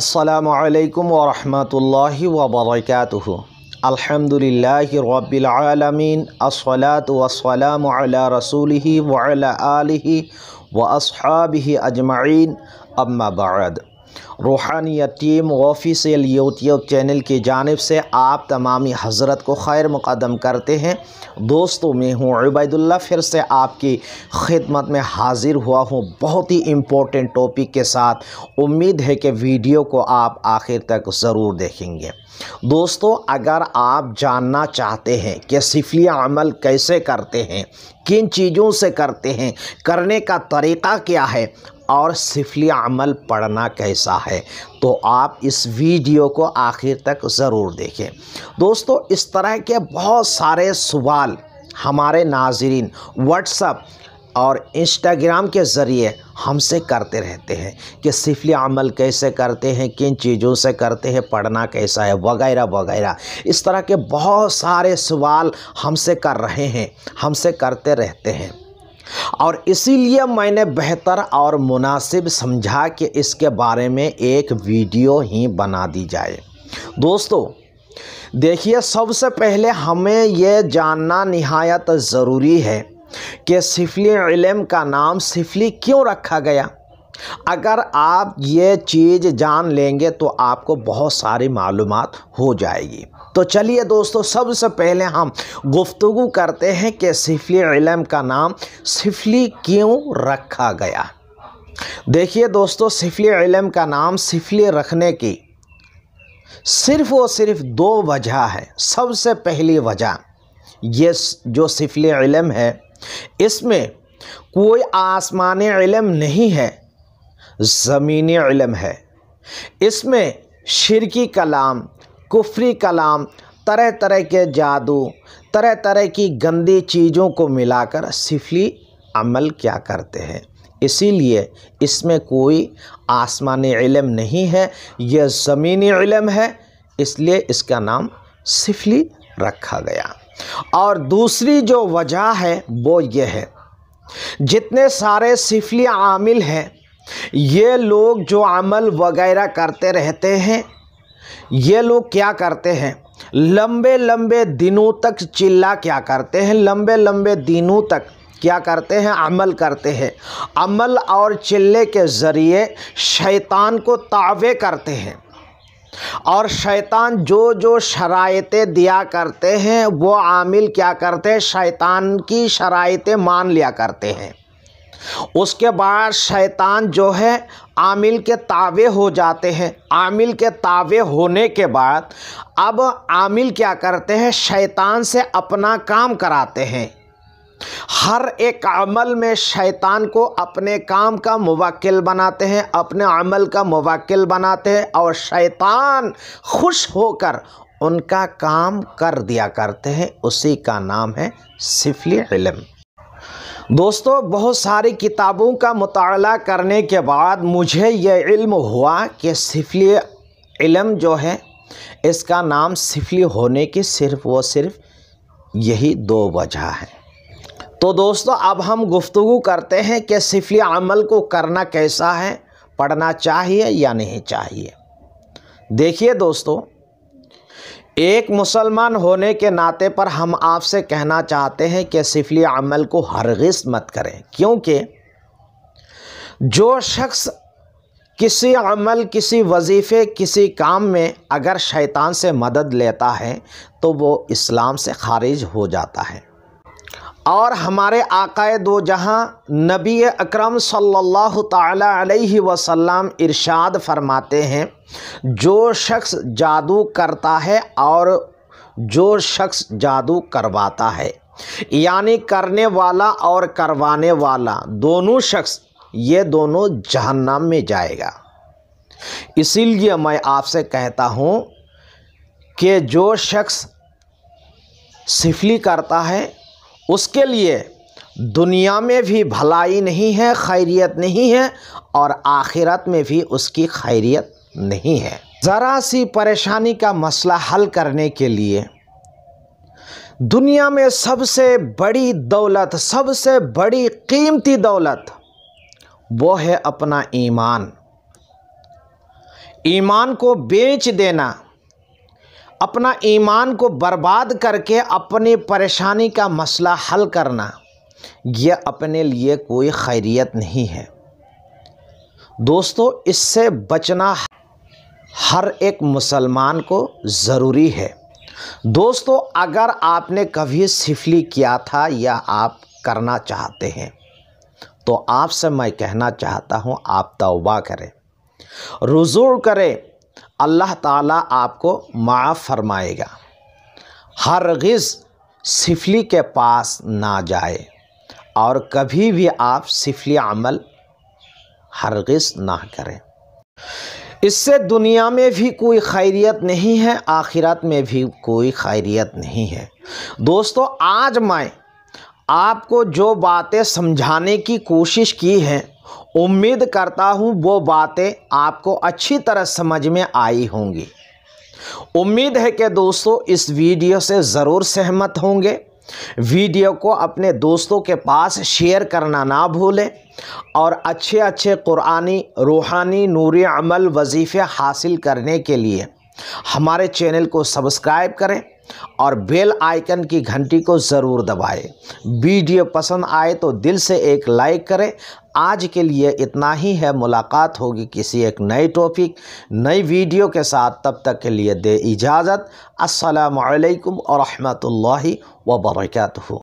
আসসালামু আলাইকুম ওরহমতুল্লাহ ওবরাকাতুহ আলহামদুলিল্লাহ রবিল আলমিন আসলাত ওয়াসালাম আলা রসুলহি ওয়ালা আলিহি ওয়া আসহাবিহি আজমাইন আম্মা বাদ रूहानी यतीम ऑफिस यूट्यूब चैनल की जानब से आप तमामी हजरत को खैर मुकदम करते हैं दोस्तों मैं हूँ अबैदुल्ला फिर से आपकी खिदमत में हाज़िर हुआ हूँ बहुत ही इम्पोर्टेंट टॉपिक के साथ उम्मीद है कि वीडियो को आप आखिर तक ज़रूर देखेंगे दोस्तों अगर आप जानना चाहते हैं कि सिफली अमल कैसे करते हैं किन चीज़ों से करते हैं करने का तरीका क्या है और सिफली अमल पढ़ना कैसा है तो आप इस वीडियो को आखिर तक ज़रूर देखें दोस्तों इस तरह के बहुत सारे सवाल हमारे नाजरीन व्हाट्सअप और इंस्टाग्राम के ज़रिए हमसे करते रहते हैं कि सिफली अमल कैसे करते हैं किन चीज़ों से करते हैं पढ़ना कैसा है वगैरह वगैरह इस तरह के बहुत सारे सवाल हमसे कर रहे हैं हमसे करते रहते हैं और इसीलिए मैंने बेहतर और मुनासिब समझा कि इसके बारे में एक वीडियो ही बना दी जाए दोस्तों देखिए सबसे पहले हमें यह जानना नहायत ज़रूरी है कि सिफली इलम का नाम सिफली क्यों रखा गया अगर आप ये चीज़ जान लेंगे तो आपको बहुत सारी मालूम हो जाएगी तो चलिए दोस्तों सबसे पहले हम गुफ्तु करते हैं कि सिफली इलम का नाम सिफली क्यों रखा गया देखिए दोस्तों सिफली इलम का नाम सिफली रखने की सिर्फ़ और सिर्फ दो वजह है सबसे पहली वजह ये जो सिफली इलम है इसमें कोई आसमानी इलम नहीं है ज़मीनी इलम है इसमें शिरकी कलाम कुफरी कलाम तरह तरह के जादू तरह तरह की गंदी चीज़ों को मिलाकर सिफली अमल क्या करते हैं इसीलिए इसमें कोई आसमानी इलम नहीं है यह ज़मीनी इलम है इसलिए इसका नाम सिफली रखा गया और दूसरी जो वजह है वो ये है जितने सारे सिफली आमिल हैं ये लोग जो अमल वगैरह करते रहते हैं ये लोग क्या करते हैं लंबे लंबे दिनों तक चिल्ला क्या करते हैं लंबे लंबे दिनों तक क्या करते हैं अमल करते हैं अमल और चिल्ले के ज़रिए शैतान को तावे करते हैं और शैतान जो जो शरायतें दिया करते हैं वो आमिल क्या करते हैं शैतान की शरायतें मान लिया करते हैं उसके बाद शैतान जो है आमिल के तावे हो जाते हैं आमिल के तावे होने के बाद अब आमिल क्या करते हैं शैतान से अपना काम कराते हैं हर एक अमल में शैतान को अपने काम का मुवक्किल बनाते हैं अपने अमल का मुवक्किल बनाते हैं और शैतान खुश होकर उनका काम कर दिया करते हैं उसी का नाम है सिफली इलम दोस्तों बहुत सारी किताबों का मताल करने के बाद मुझे यह इल्म हुआ कि सिफली इलम जो है इसका नाम सिफली होने की सिर्फ़ व सिर्फ यही दो वजह है तो दोस्तों अब हम गुफ्तु करते हैं कि सिफली अमल को करना कैसा है पढ़ना चाहिए या नहीं चाहिए देखिए दोस्तों एक मुसलमान होने के नाते पर हम आपसे कहना चाहते हैं कि सिफली अमल को हरगिज मत करें क्योंकि जो शख्स किसी अमल किसी वजीफ़े किसी काम में अगर शैतान से मदद लेता है तो वो इस्लाम से खारिज हो जाता है और हमारे आकाए दो जहाँ नबी अकरम सल्लल्लाहु अलैहि वसल्लम इरशाद फरमाते हैं जो शख्स जादू करता है और जो शख्स जादू करवाता है यानी करने वाला और करवाने वाला दोनों शख्स ये दोनों जहन्नम में जाएगा इसीलिए मैं आपसे कहता हूँ कि जो शख्स सिफली करता है उसके लिए दुनिया में भी भलाई नहीं है खैरियत नहीं है और आखिरत में भी उसकी खैरियत नहीं है ज़रा सी परेशानी का मसला हल करने के लिए दुनिया में सबसे बड़ी दौलत सबसे बड़ी कीमती दौलत वो है अपना ईमान ईमान को बेच देना अपना ईमान को बर्बाद करके अपनी परेशानी का मसला हल करना यह अपने लिए कोई खैरियत नहीं है दोस्तों इससे बचना हर एक मुसलमान को ज़रूरी है दोस्तों अगर आपने कभी सिफली किया था या आप करना चाहते हैं तो आपसे मैं कहना चाहता हूं आप तौबा करें रुजू करें अल्लाह ताला आपको माफ़ फरमाएगा हरगिज़ सिफली के पास ना जाए और कभी भी आप सिफली अमल हरगज ना करें इससे दुनिया में भी कोई खैरियत नहीं है आखिरत में भी कोई खैरियत नहीं है दोस्तों आज मैं आपको जो बातें समझाने की कोशिश की हैं उम्मीद करता हूँ वो बातें आपको अच्छी तरह समझ में आई होंगी उम्मीद है कि दोस्तों इस वीडियो से ज़रूर सहमत होंगे वीडियो को अपने दोस्तों के पास शेयर करना ना भूलें और अच्छे अच्छे कुरानी रूहानी नूरी अमल वजीफ़े हासिल करने के लिए हमारे चैनल को सब्सक्राइब करें और बेल आइकन की घंटी को ज़रूर दबाएं वीडियो पसंद आए तो दिल से एक लाइक करें आज के लिए इतना ही है मुलाकात होगी किसी एक नए टॉपिक नई वीडियो के साथ तब तक के लिए दे इजाज़त असलकम और रहमत ला